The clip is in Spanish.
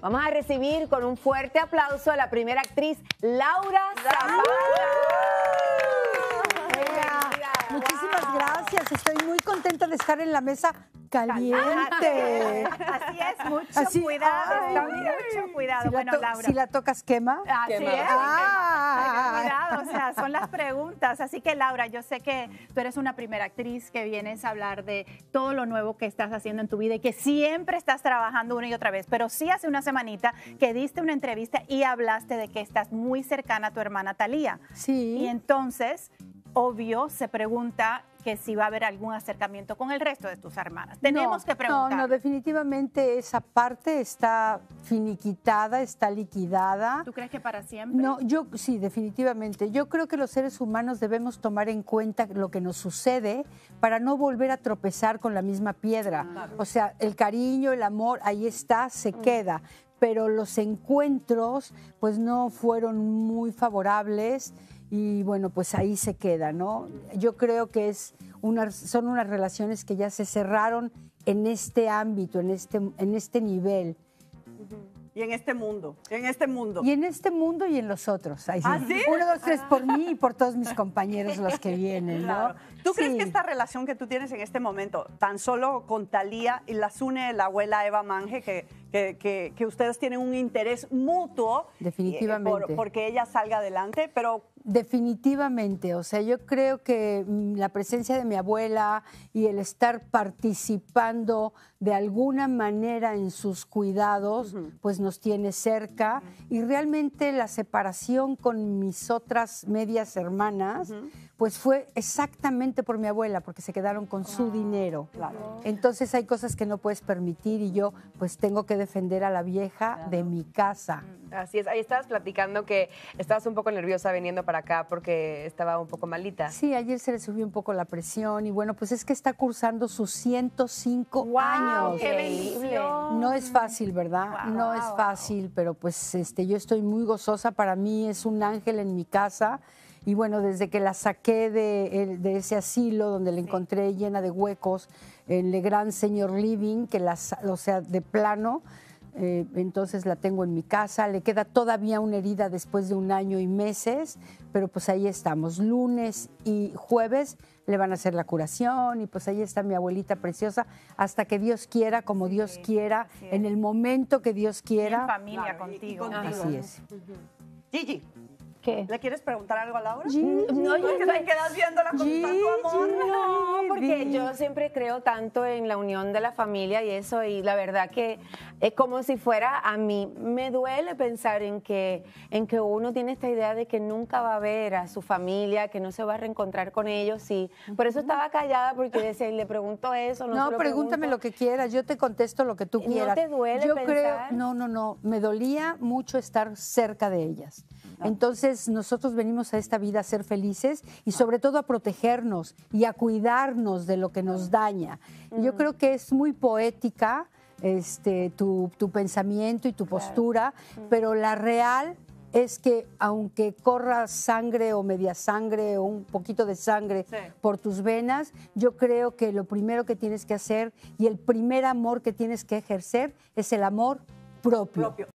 Vamos a recibir con un fuerte aplauso a la primera actriz, Laura Zapata. Muchísimas gracias. Estoy muy contenta de estar en la mesa caliente. Así es, mucho cuidado. mucho cuidado. Si bueno, la Laura. Si la tocas, quema. Así es. Ah. Cuidado, o sea, son las preguntas. Así que, Laura, yo sé que tú eres una primera actriz que vienes a hablar de todo lo nuevo que estás haciendo en tu vida y que siempre estás trabajando una y otra vez. Pero sí hace una semanita que diste una entrevista y hablaste de que estás muy cercana a tu hermana Talía. Sí. Y entonces obvio, se pregunta que si va a haber algún acercamiento con el resto de tus hermanas. Tenemos que preguntar. No, no, definitivamente esa parte está finiquitada, está liquidada. ¿Tú crees que para siempre? No, yo sí, definitivamente. Yo creo que los seres humanos debemos tomar en cuenta lo que nos sucede para no volver a tropezar con la misma piedra. Ah, o sea, el cariño, el amor, ahí está, se mm. queda pero los encuentros pues no fueron muy favorables y bueno, pues ahí se queda, ¿no? Yo creo que es una, son unas relaciones que ya se cerraron en este ámbito, en este, en este nivel. Y en este mundo, en este mundo. Y en este mundo y en los otros. Ahí ¿Ah, Uno, dos, tres por ah. mí y por todos mis compañeros los que vienen, ¿no? ¿Tú crees que esta relación que tú tienes en este momento, tan solo con Talía y las une la abuela Eva Mange, que, que, que, ustedes tienen un interés mutuo? Eh, Definitivamente. porque ella salga adelante, pero Definitivamente, o sea, yo creo que mm, la presencia de mi abuela y el estar participando de alguna manera en sus cuidados, pues nos tiene cerca. Y realmente la separación con mis otras medias hermanas, pues fue exactamente por mi abuela, porque se quedaron con su dinero. Claro. Entonces hay cosas que no puedes permitir y yo pues tengo que defender a la vieja de mi casa. Mm, así es, ahí estabas platicando que estabas un poco nerviosa viniendo para acá porque estaba un poco malita. Sí, ayer se le subió un poco la presión y bueno, pues es que está cursando sus 105 años. ¡Qué bendición. No es fácil, ¿verdad? no es fácil, pero pues este, yo estoy muy gozosa. Para mí es un ángel en mi casa. Y bueno, desde que la saqué de, ese asilo donde la encontré llena de huecos, el Gran Señor Living, que las, o sea, de plano, eh, entonces la tengo en mi casa, le queda todavía una herida después de un año y meses, pero pues ahí estamos, lunes y jueves le van a hacer la curación y pues ahí está mi abuelita preciosa, hasta que Dios quiera, como Dios quiera, en el momento que Dios quiera. en familia, contigo. Así es. Gigi. ¿Le quieres preguntar algo a Laura? no, yo que te quedas viéndola con tanto amor. no, porque yo siempre creo tanto en la unión de la familia y eso, y la verdad que es eh, como si fuera a mí. Me duele pensar en que, en que uno tiene esta idea de que nunca va a ver a su familia, que no se va a reencontrar con ellos, y por eso estaba callada, porque decía, le pregunto eso, no No, pregúntame lo que quieras, yo te contesto lo que tú quieras. ¿No te duele Yo pensar? creo, no, no, no, me dolía mucho estar cerca de ellas. Entonces nosotros venimos a esta vida a ser felices y sobre todo a protegernos y a cuidarnos de lo que nos daña. yo mm. creo que es muy poética este, tu, pensamiento y tu postura, mm. pero la real es que aunque corra sangre o media sangre o un poquito de sangre por tus venas, yo creo que lo primero que tienes que hacer y el primer amor que tienes que ejercer es el amor propio.